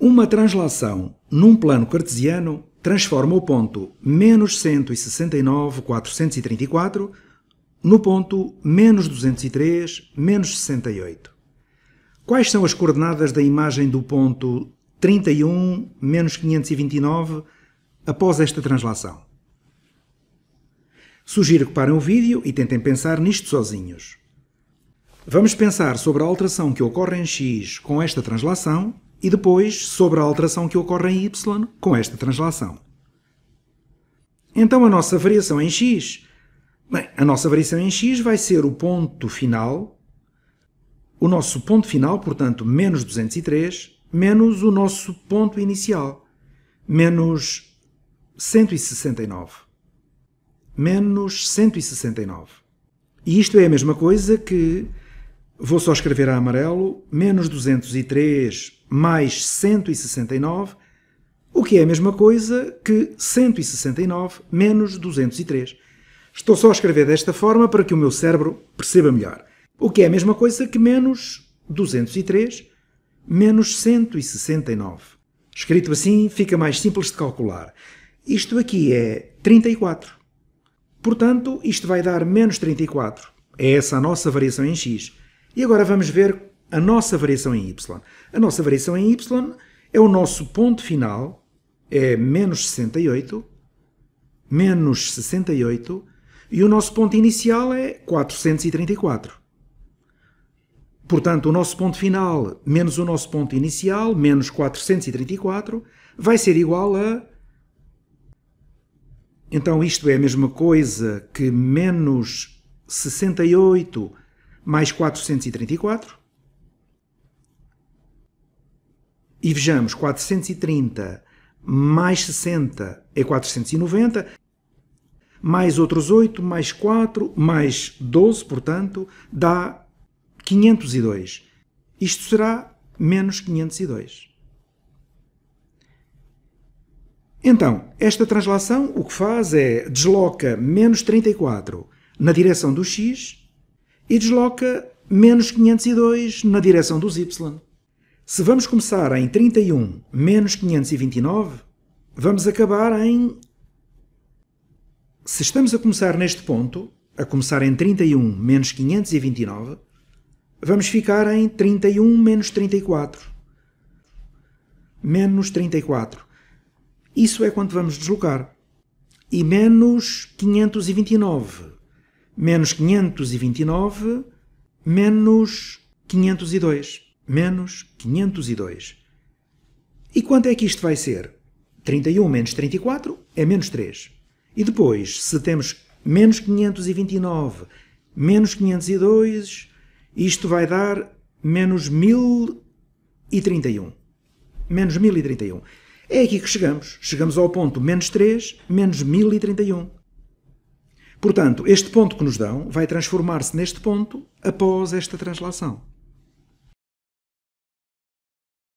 Uma translação num plano cartesiano transforma o ponto menos 169,434 no ponto menos 203, menos 68. Quais são as coordenadas da imagem do ponto 31, menos 529 após esta translação? Sugiro que parem o vídeo e tentem pensar nisto sozinhos. Vamos pensar sobre a alteração que ocorre em x com esta translação e depois sobre a alteração que ocorre em y com esta translação. Então a nossa variação em x, bem, a nossa variação em x vai ser o ponto final, o nosso ponto final, portanto, menos 203, menos o nosso ponto inicial, menos 169. Menos 169. E isto é a mesma coisa que Vou só escrever a amarelo, menos 203 mais 169, o que é a mesma coisa que 169 menos 203. Estou só a escrever desta forma para que o meu cérebro perceba melhor. O que é a mesma coisa que menos 203 menos 169. Escrito assim, fica mais simples de calcular. Isto aqui é 34. Portanto, isto vai dar menos 34. É essa a nossa variação em x. E agora vamos ver a nossa variação em y. A nossa variação em y é o nosso ponto final, é menos 68, menos 68, e o nosso ponto inicial é 434. Portanto, o nosso ponto final menos o nosso ponto inicial, menos 434, vai ser igual a. Então, isto é a mesma coisa que menos 68 mais 434. E vejamos, 430 mais 60 é 490, mais outros 8, mais 4, mais 12, portanto, dá 502. Isto será menos 502. Então, esta translação o que faz é desloca menos 34 na direção do x e desloca menos 502 na direção dos y. Se vamos começar em 31 menos 529, vamos acabar em. Se estamos a começar neste ponto, a começar em 31 menos 529, vamos ficar em 31 menos 34. Menos 34. Isso é quanto vamos deslocar. E menos 529 menos 529 menos 502. Menos 502. E quanto é que isto vai ser? 31 menos 34 é menos 3. E depois, se temos menos 529 menos 502, isto vai dar menos 1031. Menos 1031. É aqui que chegamos. Chegamos ao ponto menos 3 menos 1031. Portanto, este ponto que nos dão vai transformar-se neste ponto após esta translação.